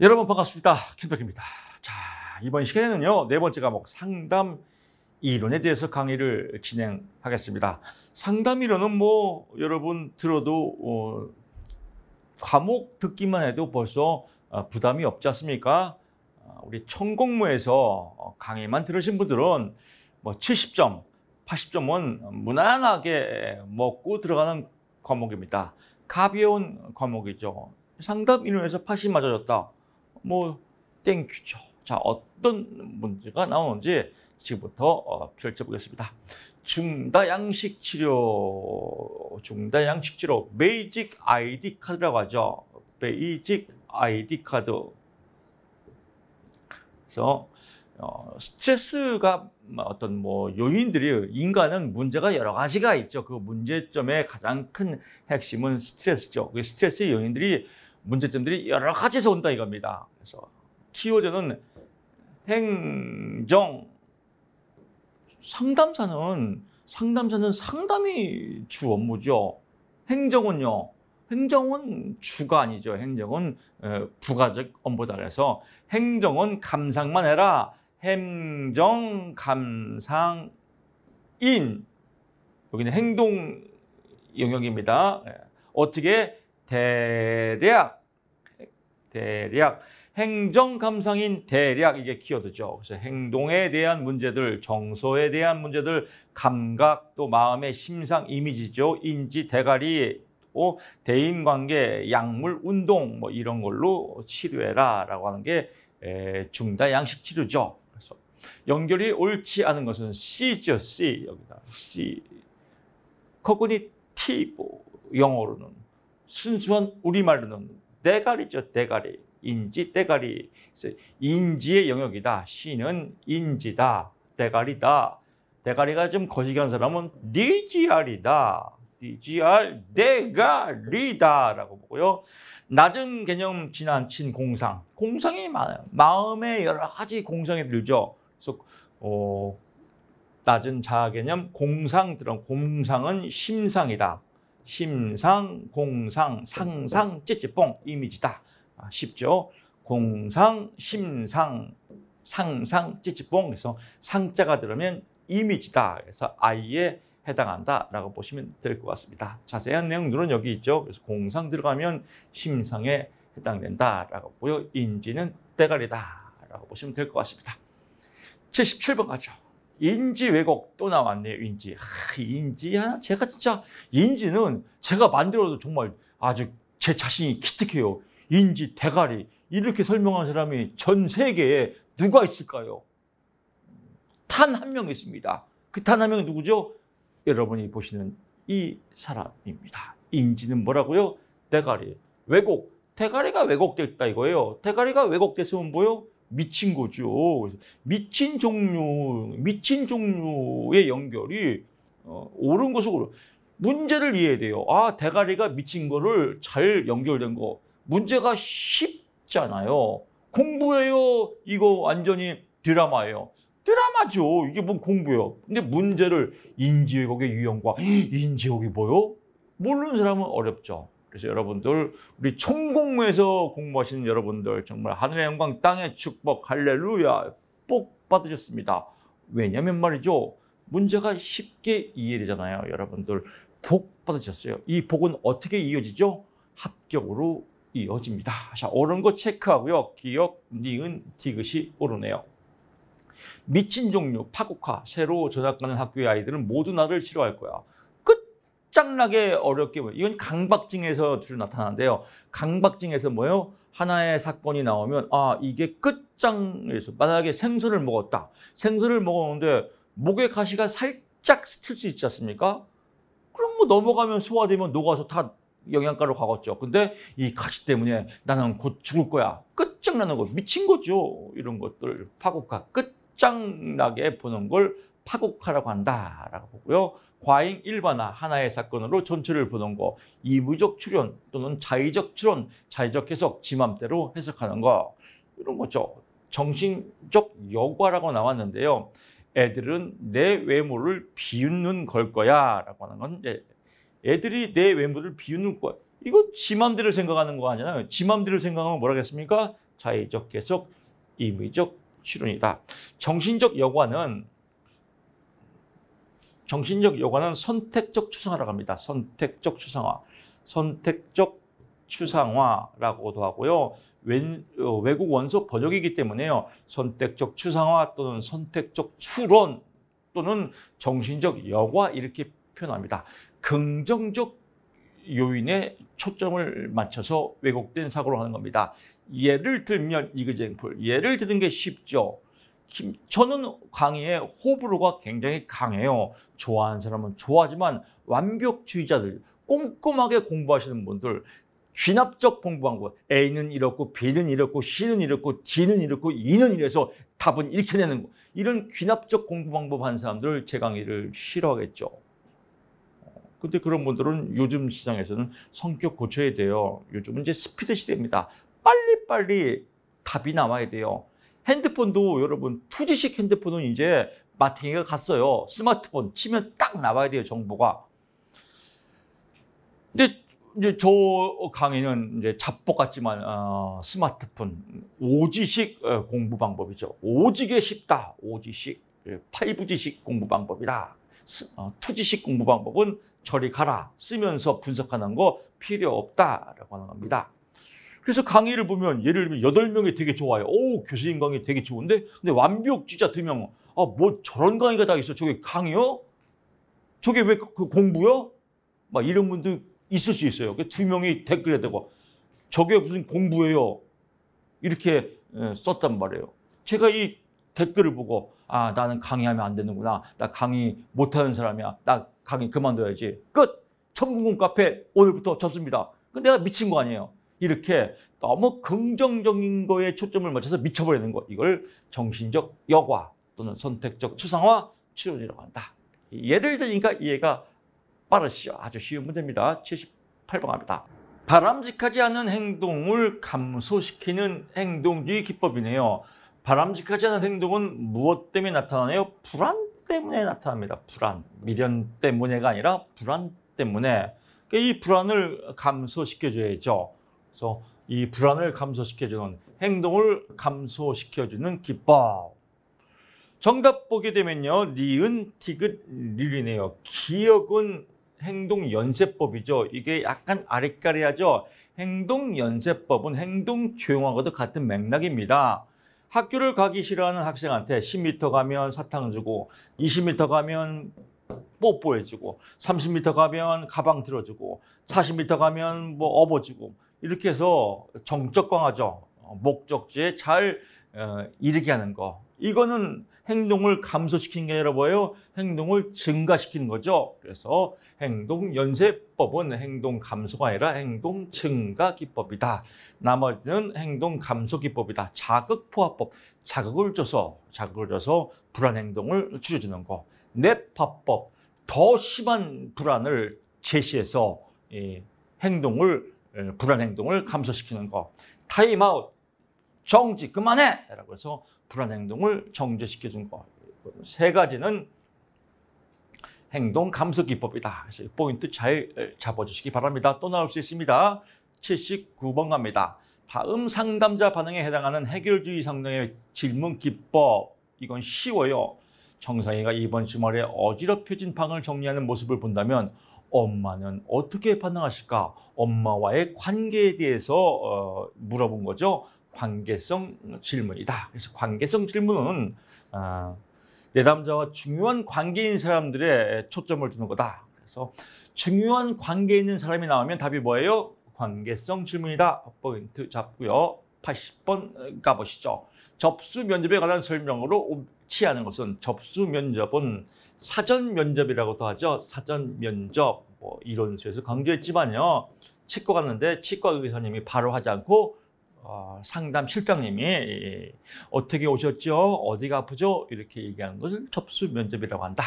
여러분 반갑습니다. 김덕입니다. 자, 이번 시간에는요. 네 번째 과목 상담 이론에 대해서 강의를 진행하겠습니다. 상담 이론은 뭐 여러분 들어도 어, 과목 듣기만 해도 벌써 어, 부담이 없지 않습니까? 아, 우리 천공무에서 어, 강의만 들으신 분들은 뭐 70점, 80점은 무난하게 먹고 들어가는 과목입니다. 가벼운 과목이죠. 상담 이론에서 80 맞아졌다. 뭐 땡큐죠. 자, 어떤 문제가 나오는지 지금부터 어, 펼쳐보겠습니다. 중다양식 치료, 중다양식 치료, 베이직 아이디 카드라고 하죠. 베이직 아이디 카드. 그래서 어, 스트레스가 어떤 뭐 요인들이 인간은 문제가 여러 가지가 있죠. 그 문제점의 가장 큰 핵심은 스트레스죠. 그 스트레스의 요인들이 문제점들이 여러 가지에서 온다 이겁니다. 그래서 키워드는 행정 상담사는 상담사는 상담이 주 업무죠. 행정은요. 행정은 주가 아니죠. 행정은 부가적 업무다 그래서 행정은 감상만 해라. 행정 감상인 여기는 행동 영역입니다. 예. 어떻게 대략 대략 행정감상인 대략 이게 키워드죠. 그래서 행동에 대한 문제들, 정서에 대한 문제들, 감각 또 마음의 심상 이미지죠. 인지 대가리 또 대인관계, 약물, 운동 뭐 이런 걸로 치료해라라고 하는 게 중다 양식 치료죠. 그래서 연결이 옳지 않은 것은 C죠. C 여기다 C 커그니티브 뭐 영어로는 순수한 우리말로는 대가리죠, 대가리. 인지, 대가리. 인지의 영역이다. 시는 인지다. 대가리다. 대가리가 좀 거시기한 사람은 니지알이다 니지알, 대가리다. 라고 보고요. 낮은 개념 지난친 공상. 공상이 많아요. 마음에 여러 가지 공상이 들죠. 그래서, 어, 낮은 자아 개념, 공상 들은 공상은 심상이다. 심상, 공상, 상상, 찌찌뽕 이미지다. 아, 쉽죠? 공상, 심상, 상상, 찌찌뽕 그래서 상자가 들으면 이미지다. 그래서 아이에 해당한다라고 보시면 될 것 같습니다. 자세한 내용들은 여기 있죠. 그래서 공상 들어가면 심상에 해당된다라고 보여 인지는 대가리다라고 보시면 될 것 같습니다. 77번 가죠. 인지 왜곡 또 나왔네요. 인지. 하, 인지야? 아, 제가 진짜 인지는 제가 만들어도 정말 아주 제 자신이 기특해요. 인지 대가리 이렇게 설명한 사람이 전 세계에 누가 있을까요? 단 한 명 있습니다. 그 단 한 명이 누구죠? 여러분이 보시는 이 사람입니다. 인지는 뭐라고요? 대가리. 왜곡. 대가리가 왜곡됐다 이거예요. 대가리가 왜곡됐으면 뭐요? 미친 거죠. 미친 종류, 미친 종류의 연결이 어, 옳은 것으로 문제를 이해해야 돼요. 아, 대가리가 미친 거를 잘 연결된 거. 문제가 쉽잖아요. 공부예요. 이거 완전히 드라마예요. 드라마죠. 이게 뭔 공부예요. 근데 문제를 인지의학의 유형과 인지의학이 뭐요? 모르는 사람은 어렵죠. 그래서 여러분들 우리 총공무에서 공부하시는 여러분들 정말 하늘의 영광 땅의 축복 할렐루야 복 받으셨습니다. 왜냐면 말이죠. 문제가 쉽게 이해되잖아요. 여러분들 복 받으셨어요. 이 복은 어떻게 이어지죠? 합격으로 이어집니다. 자, 옳은 거 체크하고요. 기억, 니은, 디귿이 오르네요. 미친 종류, 파국화, 새로 전학 가는 학교의 아이들은 모두 나를 싫어할 거야. 짱나게 어렵게 보여 이건 강박증에서 주로 나타나는데요. 강박증에서 뭐예요? 하나의 사건이 나오면 아 이게 끝장에서 만약에 생선을 먹었다. 생선을 먹었는데 목에 가시가 살짝 스칠 수 있지 않습니까? 그럼 뭐 넘어가면 소화되면 녹아서 다 영양가로 가겠죠. 근데 이 가시 때문에 나는 곧 죽을 거야. 끝장나는 거 미친 거죠. 이런 것들 파국가 끝장나게 보는 걸 파국화라고 한다라고 보고요. 과잉 일반화 하나의 사건으로 전체를 보는 거, 이무적 출현 또는 자의적 출현, 자의적 해석, 지맘대로 해석하는 거 이런 거죠. 정신적 여과라고 나왔는데요. 애들은 내 외모를 비웃는 걸 거야 라고 하는 건 예, 애들이 내 외모를 비웃는 거야. 이거 지맘대로 생각하는 거 아니잖아요. 지맘대로 생각하면 뭐라겠습니까? 자의적 해석, 이의적출현이다 정신적 여과는 정신적 요가는 선택적 추상화라고 합니다. 선택적 추상화. 선택적 추상화라고도 하고요. 어, 외국 원소 번역이기 때문에요. 선택적 추상화 또는 선택적 추론 또는 정신적 여과 이렇게 표현합니다. 긍정적 요인에 초점을 맞춰서 왜곡된 사고를 하는 겁니다. 예를 들면 이그젠풀 예를 드는 게 쉽죠. 김, 저는 강의의 호불호가 굉장히 강해요. 좋아하는 사람은 좋아하지만 완벽주의자들, 꼼꼼하게 공부하시는 분들, 귀납적 공부방법, A는 이렇고 B는 이렇고 C는 이렇고 D는 이렇고 E는 이래서 답은 이렇게 내는 거. 이런 귀납적 공부 방법 하는 사람들 제 강의를 싫어하겠죠. 근데 그런 분들은 요즘 시장에서는 성격 고쳐야 돼요. 요즘은 이제 스피드 시대입니다. 빨리빨리 답이 나와야 돼요. 핸드폰도 여러분 투지식 핸드폰은 이제 마팅이가 갔어요. 스마트폰 치면 딱 나와야 돼요, 정보가. 근데 이제 저 강의는 이제 잡복 같지만 어, 스마트폰 오지식 어, 공부 방법이죠. 오지게 쉽다. 오지식, 5 g 식 공부 방법이다. 어, 투지식 공부 방법은 저리 가라 쓰면서 분석하는 거 필요 없다라고 하는 겁니다. 그래서 강의를 보면 예를 들면 여덟 명이 되게 좋아요. 오 교수님 강의 되게 좋은데 근데 완벽 진짜 두 명. 아 뭐 저런 강의가 다 있어. 저게 강의요? 저게 왜 그 공부요? 막 이런 분도 있을 수 있어요. 그 두 명이 댓글에 대고 저게 무슨 공부예요? 이렇게 예, 썼단 말이에요. 제가 이 댓글을 보고 아 나는 강의하면 안 되는구나. 나 강의 못하는 사람이야. 나 강의 그만둬야지. 끝! 천궁궁 카페 오늘부터 접습니다. 근데 내가 미친 거 아니에요. 이렇게 너무 긍정적인 거에 초점을 맞춰서 미쳐버리는 것 이걸 정신적 여과 또는 선택적 추상화 추론이라고 한다. 예를 들니까 으 이해가 빠르시죠. 아주 쉬운 문제입니다. 78번합니다. 바람직하지 않은 행동을 감소시키는 행동주의 기법이네요. 바람직하지 않은 행동은 무엇 때문에 나타나나요? 불안 때문에 나타납니다. 불안. 미련 때문에가 아니라 불안 때문에. 그러니까 이 불안을 감소시켜줘야죠. 그래서 이 불안을 감소시켜주는 행동을 감소시켜주는 기법. 정답 보게 되면요. 니은, 티귿, 릴이네요. 기억은 행동 연쇄법이죠. 이게 약간 아리까리하죠. 행동 연쇄법은 행동 조용하고도 같은 맥락입니다. 학교를 가기 싫어하는 학생한테 10m 가면 사탕 주고 20m 가면 뽀뽀해주고 30m 가면 가방 들어주고 40m 가면 뭐 업어주고 이렇게 해서 정적 강화죠. 어, 목적지에 잘 어, 이르게 하는 거. 이거는 행동을 감소시키는 게 아니라 뭐예요? 행동을 증가시키는 거죠. 그래서 행동 연쇄법은 행동 감소가 아니라 행동 증가 기법이다. 나머지는 행동 감소 기법이다. 자극 포화법. 자극을 줘서 자극을 줘서 불안 행동을 줄여주는 거. 내파법더 심한 불안을 제시해서 이 행동을 예, 불안 행동을 감소시키는 것. 타임아웃, 정지, 그만해! 라고 해서 불안 행동을 정지시켜준 것. 세 가지는 행동 감소 기법이다. 그래서 포인트 잘 잡아주시기 바랍니다. 또 나올 수 있습니다. 79번 갑니다. 다음 상담자 반응에 해당하는 해결주의 상담의 질문 기법. 이건 쉬워요. 정상이가 이번 주말에 어지럽혀진 방을 정리하는 모습을 본다면 엄마는 어떻게 반응하실까? 엄마와의 관계에 대해서 어, 물어본 거죠. 관계성 질문이다. 그래서 관계성 질문은 어, 내담자와 중요한 관계인 사람들의 초점을 두는 거다. 그래서 중요한 관계 있는 사람이 나오면 답이 뭐예요? 관계성 질문이다. 포인트 잡고요. 180번 어, 가보시죠. 접수 면접에 관한 설명으로 취하는 것은 접수 면접은 사전 면접이라고도 하죠. 사전 면접 뭐이론서에서 강조했지만요. 치과 갔는데 치과 의사님이 바로 하지 않고 어, 상담 실장님이 예, 예, 예, 어떻게 오셨죠? 어디가 아프죠? 이렇게 얘기하는 것을 접수 면접이라고 한다.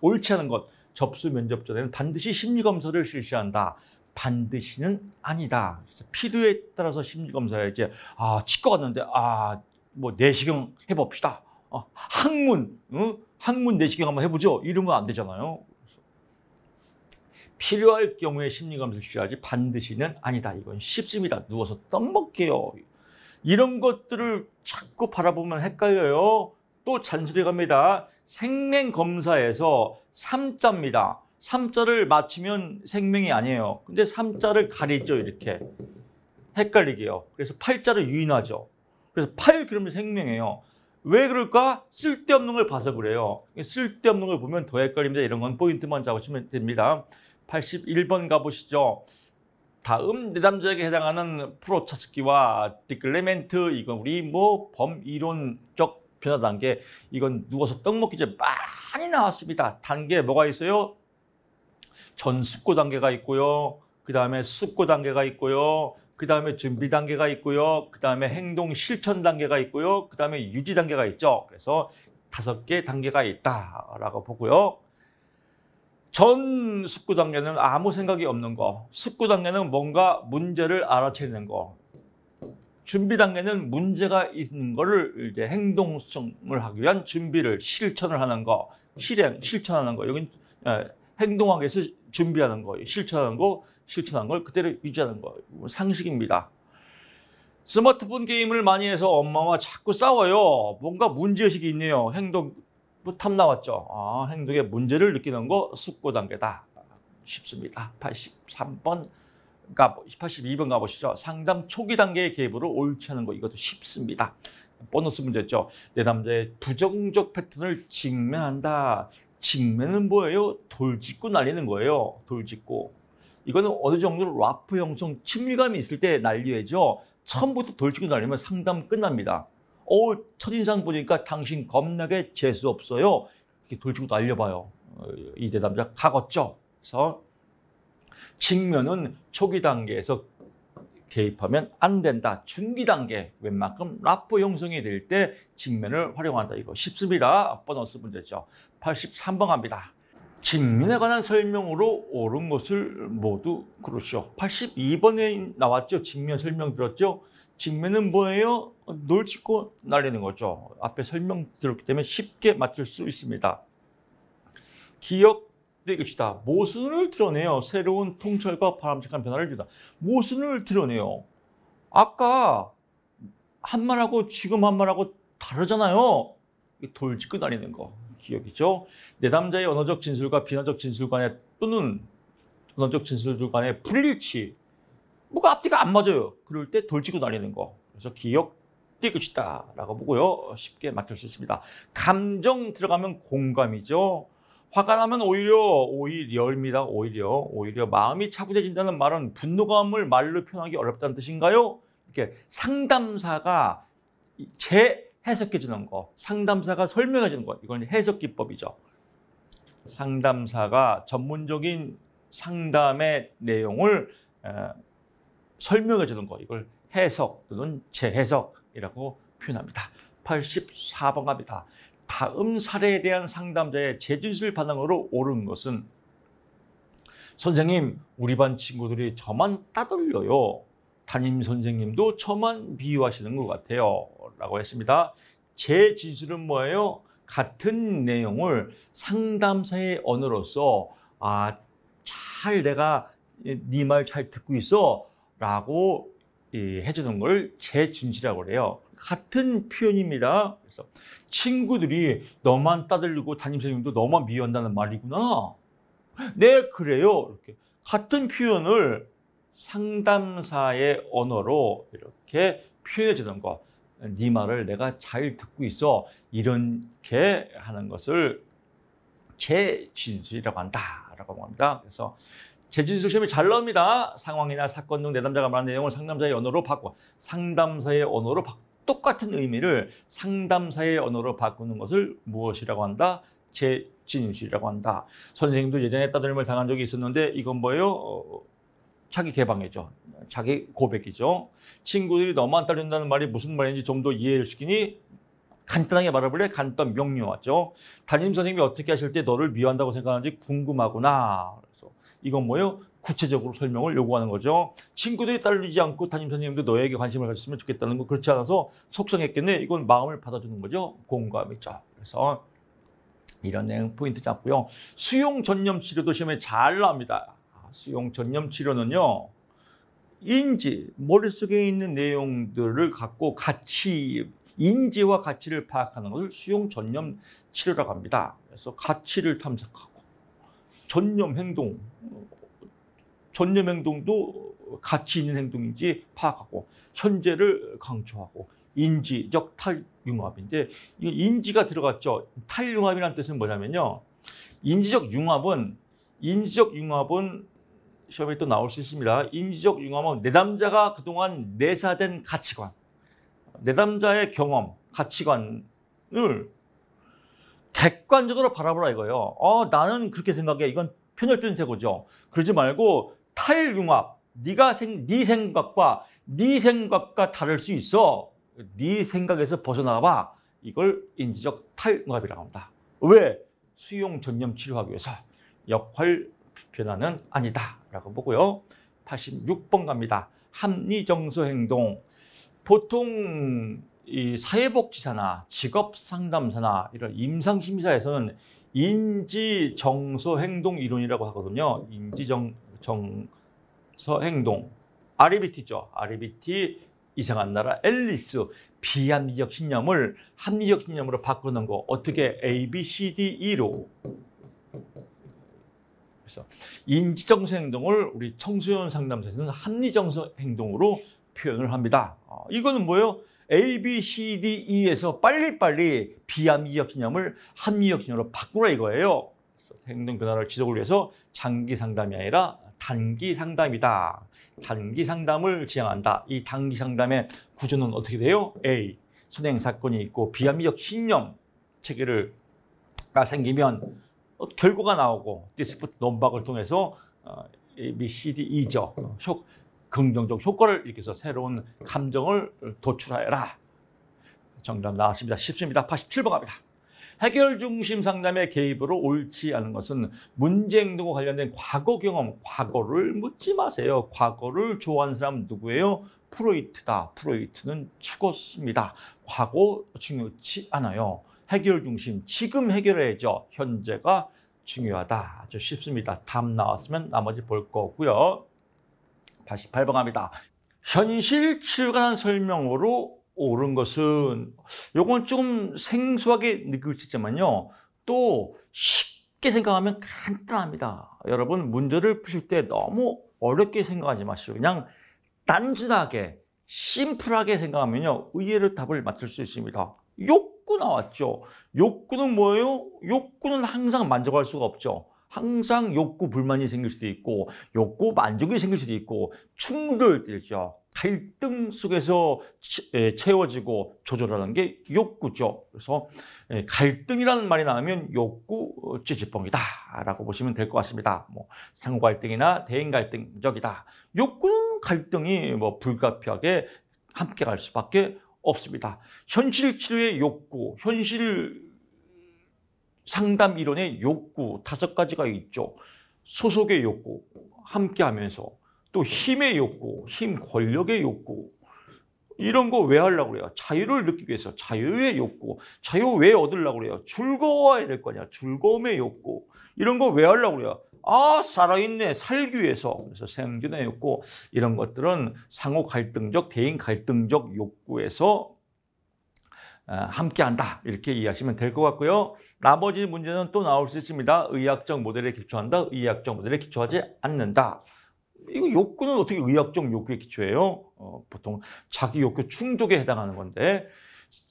옳지 않은 것. 접수 면접 전에는 반드시 심리 검사를 실시한다. 반드시는 아니다. 그래서 필요에 따라서 심리검사에제아 치과 갔는데 아뭐 내시경 해봅시다. 어, 항문 응? 어? 항문 내시경 한번 해보죠. 이러면 안 되잖아요. 필요할 경우에 심리검사를 시켜야지 반드시는 아니다. 이건 쉽습니다. 누워서 떡 먹게요. 이런 것들을 자꾸 바라보면 헷갈려요. 또 잔소리 갑니다. 생명검사에서 3자입니다. 3자를 맞추면 생명이 아니에요. 근데 3자를 가리죠, 이렇게. 헷갈리게요. 그래서 8자를 유인하죠. 그래서 팔 그러면 생명이에요. 왜 그럴까? 쓸데없는 걸 봐서 그래요. 쓸데없는 걸 보면 더 헷갈립니다. 이런 건 포인트만 잡으시면 됩니다. 81번 가보시죠. 다음 내담자에게 해당하는 프로차스키와 디클레멘트 이건 우리 뭐 범이론적 변화 단계 이건 누워서 떡 먹기 전에 많이 나왔습니다. 단계 뭐가 있어요? 전습고 단계가 있고요. 그 다음에 숙고 단계가 있고요. 그 다음에 준비 단계가 있고요. 그 다음에 행동 실천 단계가 있고요. 그 다음에 유지 단계가 있죠. 그래서 다섯 개 단계가 있다라고 보고요. 전 숙고 단계는 아무 생각이 없는 거. 숙고 단계는 뭔가 문제를 알아채는 거. 준비 단계는 문제가 있는 거를 이제 행동성을 하기 위한 준비를 실천을 하는 거. 실행, 실천하는 거. 여긴 예, 행동하기 위해서 준비하는 거, 실천하는 거, 실천한 걸 그대로 유지하는 거, 상식입니다. 스마트폰 게임을 많이 해서 엄마와 자꾸 싸워요. 뭔가 문제의식이 있네요. 행동 뭐 탐나왔죠. 아, 행동의 문제를 느끼는 거 숙고 단계다. 쉽습니다. 83번 가 82번 가보시죠. 상담 초기 단계의 개입으로 옳지 않은 거 이것도 쉽습니다. 보너스 문제죠. 내 남자의 부정적 패턴을 직면한다. 직면은 뭐예요? 돌짓고 날리는 거예요. 돌짓고. 이거는 어느 정도 라프 형성 친밀감이 있을 때날려죠 처음부터 돌짓고 날리면 상담 끝납니다. 어 첫인상 보니까 당신 겁나게 재수 없어요. 이렇게 돌치고 날려봐요. 어, 이 대담자 가걷죠. 그래서 직면은 초기 단계에서 개입하면 안 된다. 중기 단계 웬만큼 라포 형성이 될 때 직면을 활용한다. 이거 쉽습니다. 보너스 문제죠. 83번 갑니다. 직면에 관한 설명으로 옳은 것을 모두 그러시오. 82번에 나왔죠. 직면 설명 들었죠. 직면은 뭐예요? 놀짓고 날리는 거죠. 앞에 설명 들었기 때문에 쉽게 맞출 수 있습니다. 기억 것이다. 모순을 드러내요. 새로운 통찰과 바람직한 변화를 주다. 모순을 드러내요. 아까 한 말하고 지금 한 말하고 다르잖아요. 돌직고 다니는 거 기억이죠. 내담자의 언어적 진술과 비난적 진술 간의 또는 언어적 진술들 간의 불일치. 뭐가 앞뒤가 안 맞아요. 그럴 때 돌직고 다니는 거. 그래서 기억 띄 것이다 라고 보고요. 쉽게 맞출 수 있습니다. 감정 들어가면 공감이죠. 화가 나면 오히려 오히려입니다. 오히려 오히려 마음이 차분해진다는 말은 분노감을 말로 표현하기 어렵다는 뜻인가요? 이렇게 상담사가 재해석해 주는 거, 상담사가 설명해 주는 거, 이건 해석 기법이죠. 상담사가 전문적인 상담의 내용을 설명해 주는 거, 이걸 해석 또는 재해석이라고 표현합니다. 84번 갑니다. 다음 사례에 대한 상담자의 재진술 반응으로 오른 것은 선생님, 우리 반 친구들이 저만 따돌려요. 담임 선생님도 저만 비유하시는 것 같아요. 라고 했습니다. 제 진술은 뭐예요? 같은 내용을 상담사의 언어로서 아, 잘 내가 네 말 잘 듣고 있어 라고 예, 해주는 걸제 진실이라고 그래요. 같은 표현입니다. 그래서 친구들이 너만 따들리고 담임선생님도 너만 미워한다는 말이구나. 네, 그래요. 이렇게 같은 표현을 상담사의 언어로 이렇게 표현해 주는 거. 네 말을 내가 잘 듣고 있어. 이렇게 하는 것을 제진술이라고 한다라고 합니다. 그래서 제진술 시험이 잘 나옵니다. 상황이나 사건 등 내담자가 말한 내용을 상담자의 언어로 바꿔 상담사의 언어로 바꿔 똑같은 의미를 상담사의 언어로 바꾸는 것을 무엇이라고 한다? 재진실이라고 한다. 선생님도 예전에 따돌림을 당한 적이 있었는데 이건 뭐예요? 어, 자기 개방이죠. 자기 고백이죠. 친구들이 너무 안 따른다는 말이 무슨 말인지 좀 더 이해를 시키니 간단하게 말해볼래? 간단 명료하죠. 담임 선생님이 어떻게 하실 때 너를 미워한다고 생각하는지 궁금하구나. 이건 뭐예요? 구체적으로 설명을 요구하는 거죠. 친구들이 따르지 않고 담임선생님도 너에게 관심을 가졌으면 좋겠다는 거 그렇지 않아서 속상했겠네. 이건 마음을 받아주는 거죠. 공감이죠. 그래서 이런 내용 포인트 잡고요. 수용 전념 치료도 시험에 잘 나옵니다. 아, 수용 전념 치료는요. 인지, 머릿속에 있는 내용들을 갖고 가치, 인지와 가치를 파악하는 것을 수용 전념 치료라고 합니다. 그래서 가치를 탐색하고 전념 행동, 전념 행동도 가치 있는 행동인지 파악하고 현재를 강조하고 인지적 탈융합인데 인지가 들어갔죠. 탈융합이라는 뜻은 뭐냐면요. 인지적 융합은 인지적 융합은 시험에 또 나올 수 있습니다. 인지적 융합은 내담자가 그동안 내사된 가치관, 내담자의 경험, 가치관을 객관적으로 바라보라 이거예요. 어, 나는 그렇게 생각해. 이건 편협된 세고죠. 그러지 말고 탈융합. 네가 생, 네 생각과 네 생각과 다를 수 있어. 네 생각에서 벗어나봐. 이걸 인지적 탈융합이라고 합니다. 왜? 수용 전염 치료하기 위해서 역할 변화는 아니다라고 보고요. 86번 갑니다. 합리정서 행동. 보통 이 사회복지사나 직업상담사나 이런 임상심사에서는 인지정서 행동 이론이라고 하거든요. 인지정서 행동. RBT죠. RBT 이상한 나라 앨리스 비합리적 신념을 합리적 신념으로 바꾸는 거 어떻게 A, B, C, D, E로 그래서 인지정서 행동을 우리 청소년 상담소에서는 합리정서 행동으로 표현을 합니다. 어, 이거는 뭐예요? A, B, C, D, E에서 빨리빨리 비합리적 신념을 합리적 신념으로 바꾸라 이거예요. 행동 변화를 지속을 위해서 장기 상담이 아니라 단기 상담이다. 단기 상담을 지향한다. 이 단기 상담의 구조는 어떻게 돼요? A. 선행 사건이 있고 비합리적 신념 체계가 아, 생기면 어, 결과가 나오고 디스포트 논박을 통해서 어, A, B, C, D, E죠. 어, 긍정적 효과를 일으켜서 새로운 감정을 도출하여라. 정답 나왔습니다. 10입니다. 87번 갑니다. 해결 중심 상담의 개입으로 옳지 않은 것은 문제 행동과 관련된 과거 경험, 과거를 묻지 마세요. 과거를 좋아하는 사람 누구예요? 프로이트다. 프로이트는 죽었습니다. 과거 중요치 않아요. 해결 중심, 지금 해결해야죠. 현재가 중요하다. 아주 쉽습니다. 답 나왔으면 나머지 볼 거고요. 다시 발방합니다. 현실 치유관 설명으로 옳은 것은 요건 조금 생소하게 느낄 수 있지만요. 또 쉽게 생각하면 간단합니다. 여러분 문제를 푸실 때 너무 어렵게 생각하지 마시고 그냥 단순하게 심플하게 생각하면요. 의외로 답을 맞출 수 있습니다. 욕구 나왔죠. 욕구는 뭐예요? 욕구는 항상 만족할 수가 없죠. 항상 욕구 불만이 생길 수도 있고 욕구 만족이 생길 수도 있고 충돌되죠. 갈등 속에서 예, 채워지고 조절하는 게 욕구죠. 그래서 예, 갈등이라는 말이 나오면 욕구 찌질뻥이다라고 어, 보시면 될 것 같습니다. 뭐 상호 갈등이나 대인 갈등적이다. 욕구는 갈등이 뭐 불가피하게 함께 갈 수밖에 없습니다. 현실 치료의 욕구, 현실 상담 이론의 욕구 다섯 가지가 있죠. 소속의 욕구, 함께하면서 또 힘의 욕구, 힘 권력의 욕구 이런 거 왜 하려고 그래요? 자유를 느끼기 위해서 자유의 욕구, 자유 왜 얻으려고 그래요? 즐거워야 될 거냐, 즐거움의 욕구 이런 거 왜 하려고 그래요? 아 살아있네 살기 위해서 그래서 생존의 욕구 이런 것들은 상호 갈등적 대인 갈등적 욕구에서 어, 함께한다 이렇게 이해하시면 될 것 같고요. 나머지 문제는 또 나올 수 있습니다. 의학적 모델에 기초한다. 의학적 모델에 기초하지 않는다. 이거 욕구는 어떻게 의학적 욕구에 기초해요? 어, 보통 자기 욕구 충족에 해당하는 건데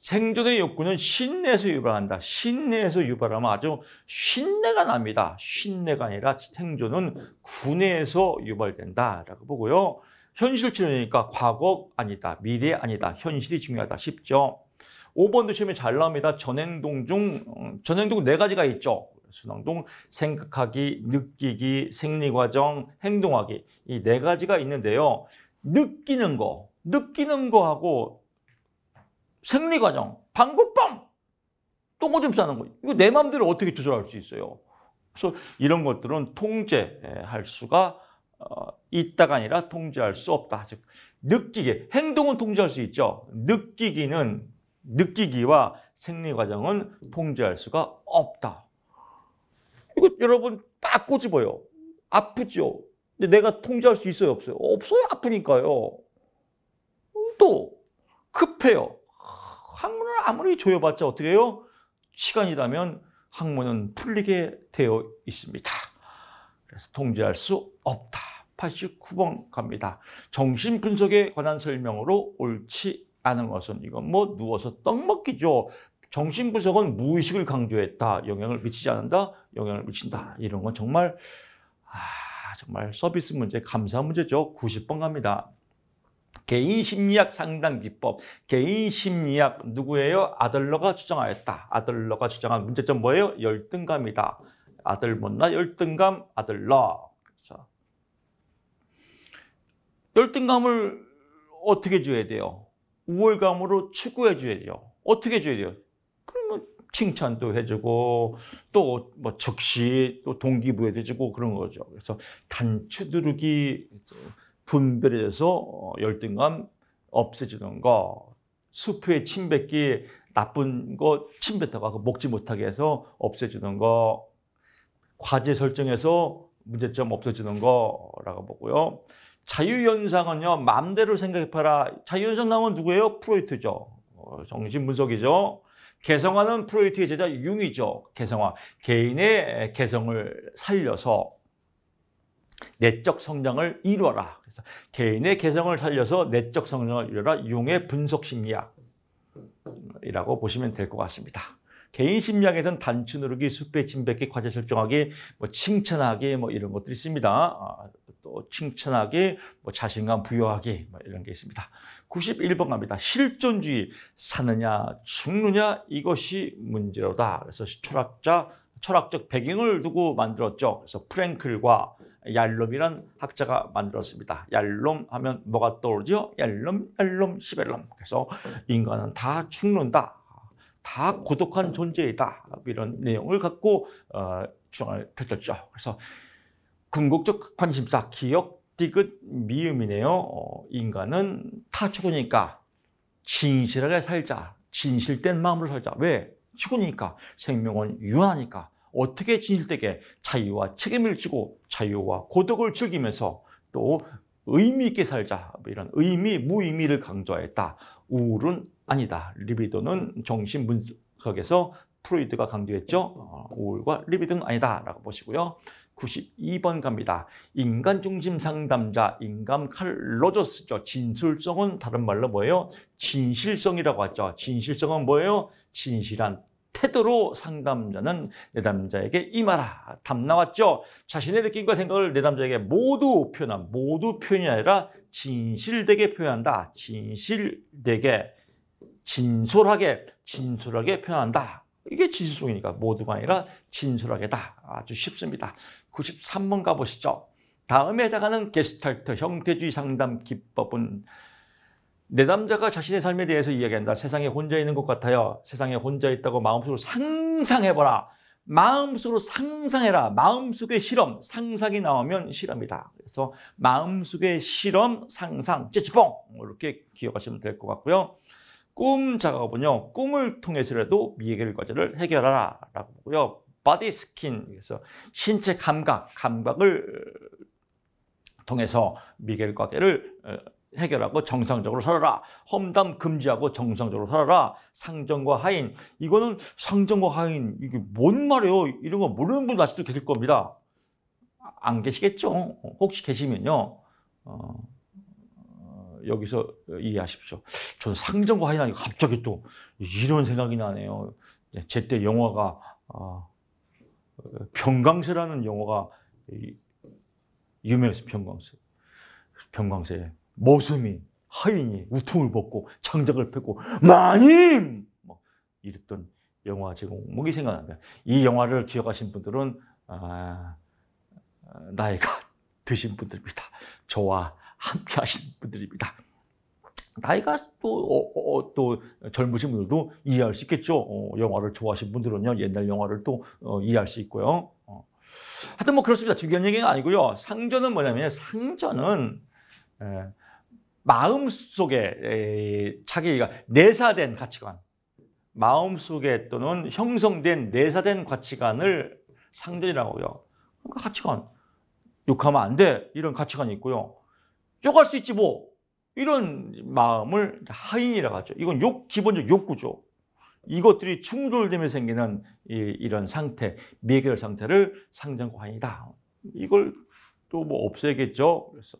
생존의 욕구는 신내에서 유발한다. 신내에서 유발하면 아주 신내가 납니다. 신내가 아니라 생존은 구내에서 유발된다라고 보고요. 현실 치료니까 과거 아니다, 미래 아니다, 현실이 중요하다 쉽죠. 5번 드시면 잘 나옵니다. 전행동 중 어, 전행동 네 가지가 있죠. 순항동, 생각하기, 느끼기, 생리과정, 행동하기 이 네 가지가 있는데요. 느끼는 거, 느끼는 거하고 생리과정, 방구범, 똥오줌 뭐 싸는 거 이거 내 마음대로 어떻게 조절할 수 있어요. 그래서 이런 것들은 통제할 수가 어, 있다가 아니라 통제할 수 없다. 즉 느끼게 행동은 통제할 수 있죠. 느끼기는 느끼기와 생리 과정은 통제할 수가 없다. 이거 여러분 딱 꼬집어요. 아프죠? 근데 내가 통제할 수 있어요? 없어요? 없어요. 아프니까요. 또 급해요. 항문을 아무리 조여봤자 어떻게 해요? 시간이라면 항문은 풀리게 되어 있습니다. 그래서 통제할 수 없다. 89번 갑니다. 정신 분석에 관한 설명으로 옳지 않은 것은 이건 뭐 누워서 떡 먹기죠. 정신분석은 무의식을 강조했다. 영향을 미치지 않는다. 영향을 미친다. 이런 건 정말 아, 정말 서비스 문제, 감사 문제죠. 90번 갑니다. 개인 심리학 상담 기법. 개인 심리학 누구예요? 아들러가 주장하였다. 아들러가 주장한 문제점 뭐예요? 열등감이다. 아들 못나 열등감 아들러. 그래서 열등감을 어떻게 줘야 돼요? 우월감으로 추구해 줘야 돼요. 어떻게 줘야 돼요? 그러면 칭찬도 해주고 또뭐 적시 또 동기부여도 주고 그런 거죠. 그래서 단추두르기 분별해서 어, 열등감 없애주는 거 수프에 침 뱉기 나쁜 거침 뱉어가 먹지 못하게 해서 없애주는 거 과제 설정에서 문제점 없어지는 거라고 보고요. 자유현상은요, 마음대로 생각해봐라. 자유현상 나오면 누구예요? 프로이트죠. 어, 정신분석이죠. 개성화는 프로이트의 제자 융이죠. 개성화. 개인의 개성을 살려서 내적 성장을 이뤄라. 그래서 개인의 개성을 살려서 내적 성장을 이뤄라. 융의 분석 심리학이라고 보시면 될 것 같습니다. 개인 심리학에서는 단추 누르기, 숲의 침뱉기, 과제 설정하기, 뭐 칭찬하기 뭐 이런 것들이 있습니다. 아, 또 칭찬하기, 뭐 자신감 부여하기 뭐 이런 게 있습니다. 91번 갑니다. 실존주의 사느냐 죽느냐 이것이 문제로다. 그래서 철학자 철학적 배경을 두고 만들었죠. 그래서 프랭클과 얄롬이란 학자가 만들었습니다. 얄롬 하면 뭐가 떠오르죠? 얄롬, 얄롬, 시벨롬. 그래서 인간은 다 죽는다. 다 고독한 존재이다. 이런 내용을 갖고 어, 주장을 펼쳤죠. 그래서 궁극적 관심사 기억 디귿 미음이네요. 어, 인간은 타 죽으니까 진실하게 살자. 진실된 마음으로 살자. 왜? 죽으니까 생명은 유한하니까 어떻게 진실되게 자유와 책임을 지고 자유와 고독을 즐기면서 또 의미 있게 살자 이런 의미 무의미를 강조했다. 우울은 아니다. 리비도는 정신 문학에서 프로이드가 강조했죠. 어, 우울과 리비도는 아니다라고 보시고요. 92번 갑니다. 인간 중심 상담자, 인간 칼로저스죠. 진술성은 다른 말로 뭐예요? 진실성이라고 하죠. 진실성은 뭐예요? 진실한 태도로 상담자는 내담자에게 임하라. 답 나왔죠? 자신의 느낌과 생각을 내담자에게 모두 표현한, 모두 표현이 아니라 진실되게 표현한다. 진실되게, 진솔하게, 진솔하게 표현한다. 이게 진술이니까 실 모두가 아니라 진솔하게다 아주 쉽습니다. 93번 가보시죠. 다음에 해당하는 게스탈트 형태주의 상담 기법은 내담자가 자신의 삶에 대해서 이야기한다. 세상에 혼자 있는 것 같아요. 세상에 혼자 있다고 마음속으로 상상해봐라. 마음속으로 상상해라. 마음속의 실험, 상상이 나오면 실험이다. 그래서 마음속의 실험, 상상, 찌찌뽕 이렇게 기억하시면 될 것 같고요. 꿈 작업은요. 꿈을 통해서라도 미해결 과제를 해결하라 라고 보고요. 바디 스킨, 그래서 신체 감각, 감각을 통해서 미해결 과제를 어, 해결하고 정상적으로 살아라. 험담 금지하고 정상적으로 살아라. 상정과 하인. 이거는 상정과 하인 이게 뭔 말이에요? 이런 거 모르는 분 아직도 계실 겁니다. 안 계시겠죠? 혹시 계시면요. 어... 여기서 이해하십시오. 저 상정과 하이라니 갑자기 또 이런 생각이 나네요. 제때 영화가 어, 아, 병강세라는 영화가 유명했어요. 병강세. 병강세. 머슴이 하인이 우퉁을 벗고 장작을 펴고 마님 뭐 이랬던 영화 제목이 생각납니다. 이 영화를 기억하신 분들은 아, 나이가 드신 분들입니다. 저와 함께 하신 분들입니다. 나이가 또, 어, 어, 어, 또 젊으신 분들도 이해할 수 있겠죠. 어, 영화를 좋아하신 분들은요, 옛날 영화를 또 어, 이해할 수 있고요. 어. 하여튼 뭐 그렇습니다. 중요한 얘기는 아니고요. 상전은 뭐냐면 상전은 에, 예, 마음 속에 에, 자기가 내사된 가치관, 마음 속에 또는 형성된 내사된 가치관을 상전이라고요. 그러니까 가치관 욕하면 안 돼. 이런 가치관이 있고요. 욕할 수 있지 뭐. 이런 마음을 하인이라고 하죠. 이건 욕, 기본적 욕구죠. 이것들이 충돌되며 생기는 이, 런 상태, 미결 상태를 상전과인이다. 이걸 또 뭐 없애겠죠. 그래서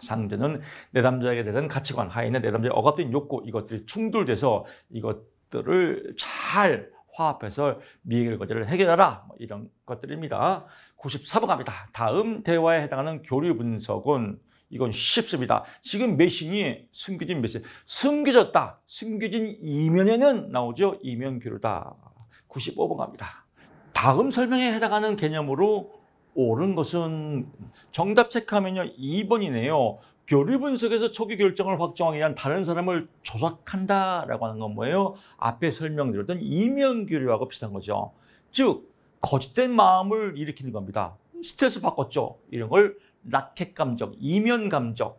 상전은 내담자에게 대한 가치관, 하인은 내담자의 억압된 욕구, 이것들이 충돌돼서 이것들을 잘 화합해서 미해결 거제를 해결하라 뭐 이런 것들입니다. 9 3번 갑니다. 다음 대화에 해당하는 교류 분석은 이건 쉽습니다. 지금 메신이 숨겨진 메신, 숨겨졌다. 숨겨진 이면에는 나오죠. 이면교류다. 95번 갑니다. 다음 설명에 해당하는 개념으로 옳은 것은 정답 체크하면요. 2번이네요. 교류 분석에서 초기 결정을 확정하기 위한 다른 사람을 조작한다라고 하는 건 뭐예요? 앞에 설명드렸던 이면 교류하고 비슷한 거죠. 즉 거짓된 마음을 일으키는 겁니다. 스트레스 바꿨죠. 이런 걸 라켓 감정, 이면 감정,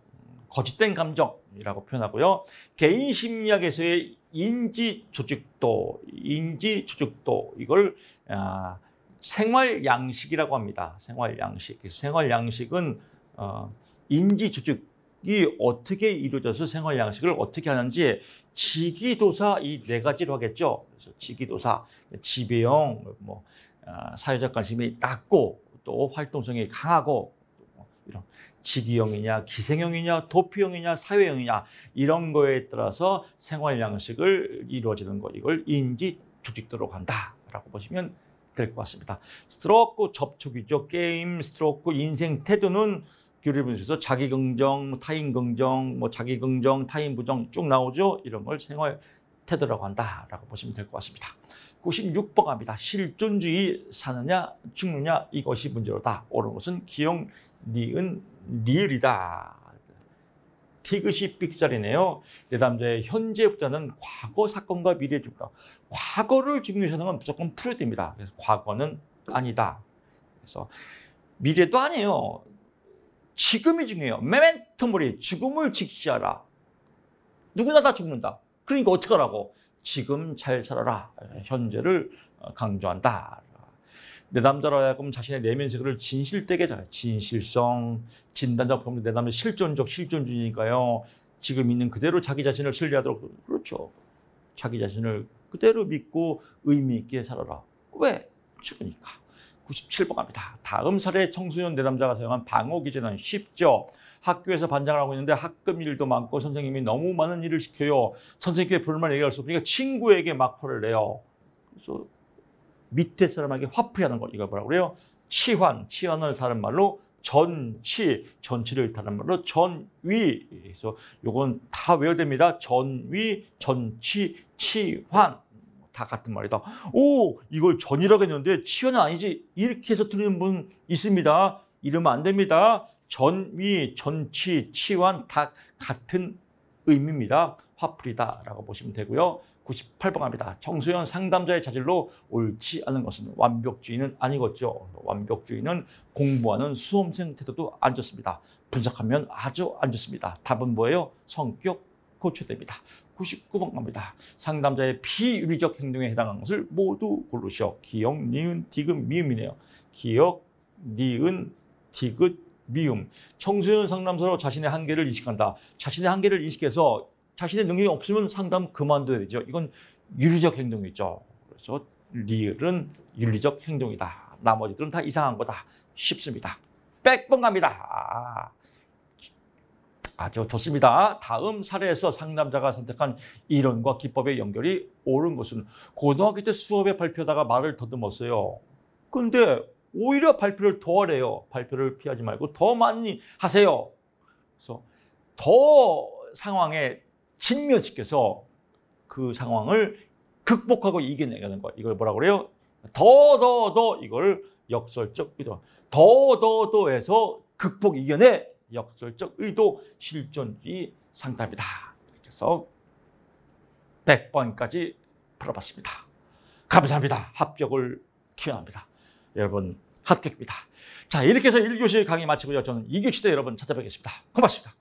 거짓된 감정이라고 표현하고요. 개인 심리학에서의 인지 조직도, 인지 조직도 이걸 아, 생활 양식이라고 합니다. 생활 양식. 생활 양식은 어, 인지 조직이 어떻게 이루어져서 생활 양식을 어떻게 하는지 지기도사 이 네 가지로 하겠죠. 그래서 지기도사, 지배형, 뭐 아, 사회적 관심이 낮고 또 활동성이 강하고 이런 직위형이냐, 기생형이냐, 도피형이냐, 사회형이냐 이런 거에 따라서 생활 양식을 이루어지는 거 이걸 인지 조직도록 한다라고 보시면 될 것 같습니다. 스트로크 접촉이죠. 게임, 스트로크, 인생 태도는 교리 분석에서 자기 긍정, 타인 긍정, 뭐 자기 긍정, 타인 부정 쭉 나오죠. 이런 걸 생활 태도라고 한다라고 보시면 될 것 같습니다. 96번 갑니다. 실존주의 사느냐 죽느냐 이것이 문제로다. 옳은 것은 기용 니은 리을이다. 티그시 삑살이네요. 대담자의 현재보다는 과거 사건과 미래 중요 과거를 중요시하는 건 무조건 프루드니다 그래서 과거는 아니다. 그래서 미래도 아니에요. 지금이 중요해요. 메멘토 모리, 죽음을 직시하라. 누구나 다 죽는다. 그러니까 어떻게 하라고? 지금 잘 살아라. 현재를 강조한다. 내담자로 하여금 자신의 내면 세계를 진실되게 잘 진실성, 진단적 범위, 내담의 실존적 실존주의니까요. 지금 있는 그대로 자기 자신을 신뢰하도록 그렇죠. 자기 자신을 그대로 믿고 의미 있게 살아라. 왜? 죽으니까. 97번 갑니다. 다음 사례 청소년 내담자가 사용한 방어 기제는 쉽죠. 학교에서 반장을 하고 있는데 학급 일도 많고 선생님이 너무 많은 일을 시켜요. 선생님께 불만 얘기할 수 없으니까 친구에게 막 화를 내요. 그래서 밑에 사람에게 화풀이하는 걸 이거 뭐라고 그래요? 치환, 치환을 다른 말로 전치, 전치를 다른 말로 전위. 그래서 요건 다 외워야 됩니다. 전위, 전치, 치환. 다 같은 말이다. 오, 이걸 전이라고 했는데 치환은 아니지. 이렇게 해서 들리는 분 있습니다. 이러면 안 됩니다. 전위, 전치, 치환 다 같은 의미입니다. 화풀이다라고 보시면 되고요. 98번 갑니다. 청소년 상담자의 자질로 옳지 않은 것은 완벽주의는 아니겠죠. 완벽주의는 공부하는 수험생 태도도 안 좋습니다. 분석하면 아주 안 좋습니다. 답은 뭐예요? 성격 고쳐됩니다. 99번 갑니다. 상담자의 비윤리적 행동에 해당한 것을 모두 고르시오. 기억, 니은, 디귿, 미음이네요. 기억, 니은, 디귿, 미음 청소년 상담사로 자신의 한계를 인식한다. 자신의 한계를 인식해서 자신의 능력이 없으면 상담 그만둬야죠. 되 이건 윤리적 행동이죠. 그래서 리을은 윤리적 행동이다. 나머지들은 다 이상한 거다 쉽습니다 백번 갑니다. 아주 좋습니다. 다음 사례에서 상담자가 선택한 이론과 기법의 연결이 옳은 것은 고등학교 때 수업에 발표하다가 말을 더듬었어요. 근데 오히려 발표를 더 하래요. 발표를 피하지 말고 더 많이 하세요. 그래서 더 상황에 진멸시켜서 그 상황을 극복하고 이겨내는 거 이걸 뭐라 그래요? 더, 더, 더 이걸 역설적 의도. 더, 더, 더 해서 극복 이겨내 역설적 의도 실존주의 상담이다. 이렇게 해서 100번까지 풀어봤습니다. 감사합니다. 합격을 기원합니다. 여러분 합격입니다. 자 이렇게 해서 1교시 강의 마치고요. 저는 2교시 때 여러분 찾아뵙겠습니다. 고맙습니다.